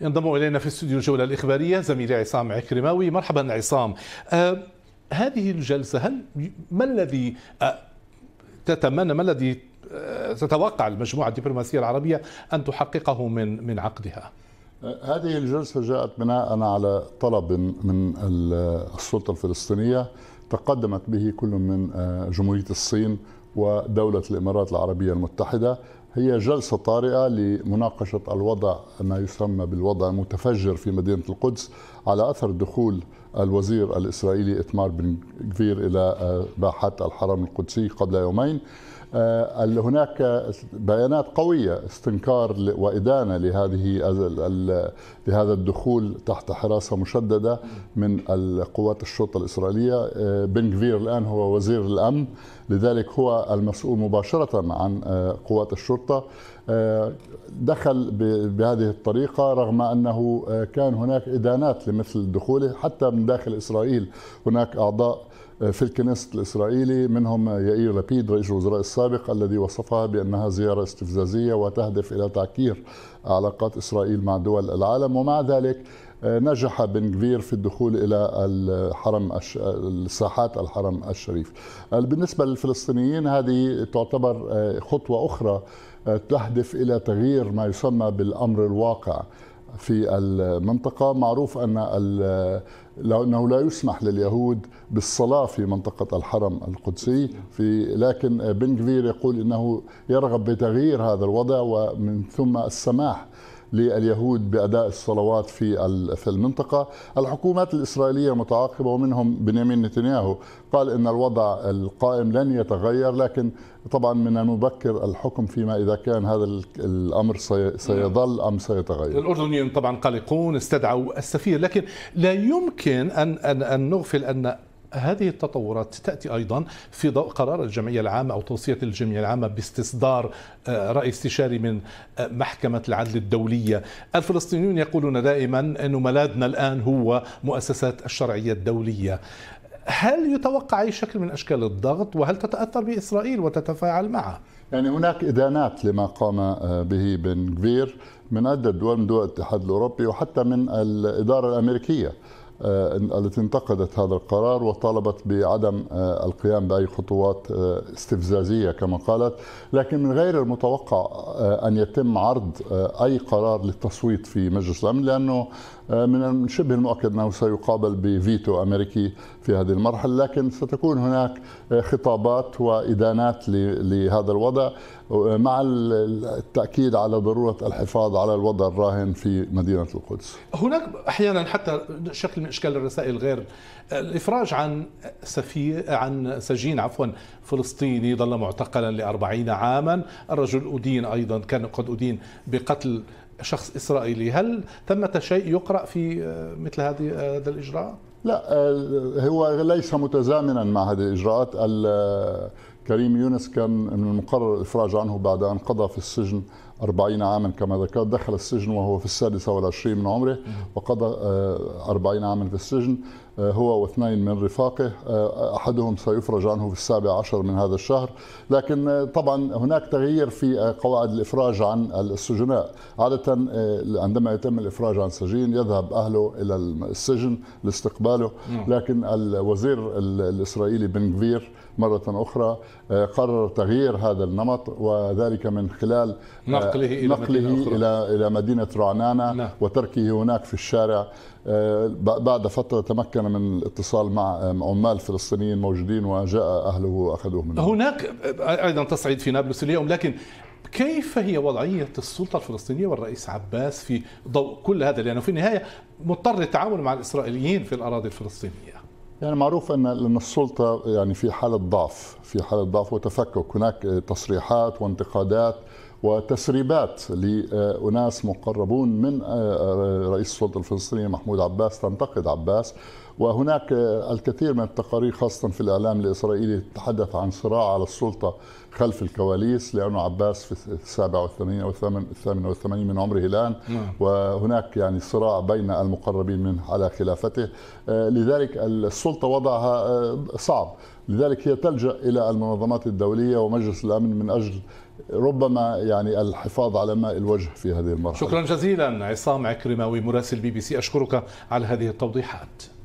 ينضم الينا في استوديو الجوله الاخباريه زميلي عصام عكرماوي مرحبا عصام آه هذه الجلسه هل ما الذي آه تتمنى ما الذي آه تتوقع المجموعه الدبلوماسيه العربيه ان تحققه من من عقدها آه، هذه الجلسه جاءت بناء على طلب من السلطه الفلسطينيه تقدمت به كل من آه، جمهوريه الصين ودولة الإمارات العربية المتحدة هي جلسة طارئة لمناقشة الوضع ما يسمى بالوضع المتفجر في مدينة القدس على أثر دخول الوزير الإسرائيلي إتمار بن كفير إلى آه، باحة الحرم القدسي قبل يومين آه، هناك بيانات قوية استنكار وإدانة لهذه لهذا الدخول تحت حراسة مشددة من القوات الشرطة الإسرائيلية آه، بن كفير الآن هو وزير الأمن لذلك هو المسؤول مباشرة عن قوات الشرطة السلطة آه، دخل بهذه الطريقة رغم أنه آه، كان هناك إدانات لمثل دخوله حتى من داخل إسرائيل هناك أعضاء آه، في الكنيست الإسرائيلي منهم يائير لبيد رئيس الوزراء السابق الذي وصفها بأنها زيارة استفزازية وتهدف إلى تعكير علاقات إسرائيل مع دول العالم ومع ذلك آه، نجح بن كفير في الدخول الى الحرم الساحات الحرم الشريف. آه، بالنسبه للفلسطينيين هذه تعتبر آه، خطوه اخرى تهدف الى تغيير ما يسمى بالامر الواقع. في المنطقة معروف أن أنه لا يسمح لليهود بالصلاة في منطقة الحرم القدسي في لكن بن كفير يقول أنه يرغب بتغيير هذا الوضع ومن ثم السماح لليهود باداء الصلوات في في المنطقه، الحكومات الاسرائيليه متعاقبه ومنهم بنيامين نتنياهو، قال ان الوضع القائم لن يتغير لكن طبعا من المبكر الحكم فيما اذا كان هذا الامر سيظل ام سيتغير. الاردنيون طبعا قلقون استدعوا السفير لكن لا يمكن ان ان ان نغفل ان هذه التطورات تأتي أيضا في ضوء قرار الجمعية العامة أو توصية الجمعية العامة باستصدار آه، رأي استشاري من آه، محكمة العدل الدولية الفلسطينيون يقولون دائما أن ملاذنا الآن هو مؤسسات الشرعية الدولية هل يتوقع أي شكل من أشكال الضغط وهل تتأثر بإسرائيل وتتفاعل معه؟ يعني هناك إدانات لما قام آه، به بن كبير من عدة دول من دول الاتحاد الأوروبي وحتى من الإدارة الأمريكية آه، التي انتقدت هذا القرار وطالبت بعدم آه، القيام باي خطوات آه، استفزازيه كما قالت، لكن من غير المتوقع ان يتم عرض اي قرار للتصويت في مجلس الامن لانه من شبه المؤكد انه سيقابل بفيتو امريكي في هذه المرحلة لكن ستكون هناك خطابات وإدانات لهذا الوضع مع التأكيد على ضرورة الحفاظ على الوضع الراهن في مدينة القدس هناك أحيانا حتى شكل من إشكال الرسائل غير الإفراج عن سفير عن سجين عفوا فلسطيني ظل معتقلا لأربعين عاما الرجل أدين أيضا كان قد أدين بقتل شخص إسرائيلي هل ثمة شيء يقرأ في مثل هذه هذا الإجراء؟ لا آه، هو ليس متزامنا مع هذه الاجراءات آه، كريم يونس كان من المقرر الافراج عنه بعد ان قضى في السجن 40 عاما كما ذكرت دخل السجن وهو في السادسه والعشرين من عمره وقضى 40 آه، عاما في السجن آه، هو واثنين من رفاقه آه، آه، أحدهم سيفرج عنه في السابع عشر من هذا الشهر لكن طبعا هناك تغيير في قواعد الإفراج عن السجناء عادة عندما يتم الإفراج عن سجين يذهب أهله إلى السجن لاستقباله نعم. لكن الوزير الإسرائيلي بن كفير مرة أخرى قرر تغيير هذا النمط وذلك من خلال نقله إلى مدينة إلى مدينة رعنانة نعم. وتركه هناك في الشارع آه، بعد فتره تمكن من الاتصال مع عمال فلسطينيين موجودين وجاء اهله واخذوه منه هناك ايضا تصعيد في نابلس اليوم لكن كيف هي وضعية السلطة الفلسطينية والرئيس عباس في ضوء كل هذا لأنه في النهاية مضطر التعامل مع الإسرائيليين في الأراضي الفلسطينية يعني معروف ان ان السلطه يعني في حاله ضعف في حاله ضعف وتفكك هناك تصريحات وانتقادات وتسريبات لأناس مقربون من آه، آه، رئيس السلطة الفلسطينية محمود عباس تنتقد عباس وهناك الكثير من التقارير خاصة في الإعلام الإسرائيلي تتحدث عن صراع على السلطة خلف الكواليس لأنه عباس في السابع والثمانين أو 88 والثمانين من عمره الآن نعم. وهناك يعني صراع بين المقربين منه على خلافته آه، لذلك السلطة وضعها آه، صعب لذلك هي تلجأ إلى المنظمات الدولية ومجلس الأمن من أجل ربما يعني الحفاظ على ماء الوجه في هذه المرحلة شكرا جزيلا عصام عكرماوي مراسل بي بي سي أشكرك على هذه التوضيحات